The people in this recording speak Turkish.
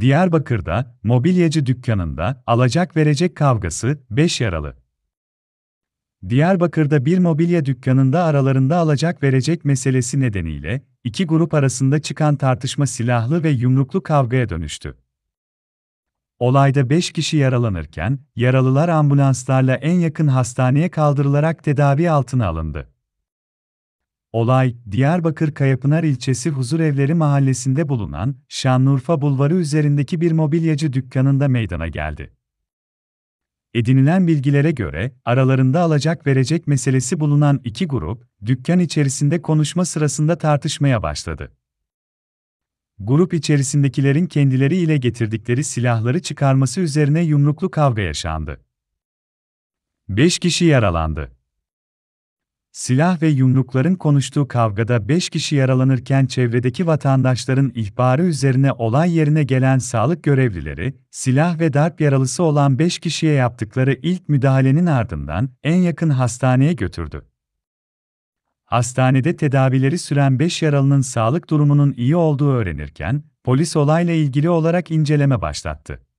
Diyarbakır'da, mobilyacı dükkanında, alacak verecek kavgası, 5 yaralı. Diyarbakır'da bir mobilya dükkanında aralarında alacak verecek meselesi nedeniyle, iki grup arasında çıkan tartışma silahlı ve yumruklu kavgaya dönüştü. Olayda 5 kişi yaralanırken, yaralılar ambulanslarla en yakın hastaneye kaldırılarak tedavi altına alındı. Olay, Diyarbakır Kayapınar ilçesi Huzurevleri mahallesinde bulunan Şanlıurfa Bulvarı üzerindeki bir mobilyacı dükkanında meydana geldi. Edinilen bilgilere göre, aralarında alacak verecek meselesi bulunan iki grup, dükkan içerisinde konuşma sırasında tartışmaya başladı. Grup içerisindekilerin kendileri ile getirdikleri silahları çıkarması üzerine yumruklu kavga yaşandı. Beş kişi yaralandı. Silah ve yumrukların konuştuğu kavgada 5 kişi yaralanırken çevredeki vatandaşların ihbarı üzerine olay yerine gelen sağlık görevlileri, silah ve darp yaralısı olan 5 kişiye yaptıkları ilk müdahalenin ardından en yakın hastaneye götürdü. Hastanede tedavileri süren 5 yaralının sağlık durumunun iyi olduğu öğrenirken, polis olayla ilgili olarak inceleme başlattı.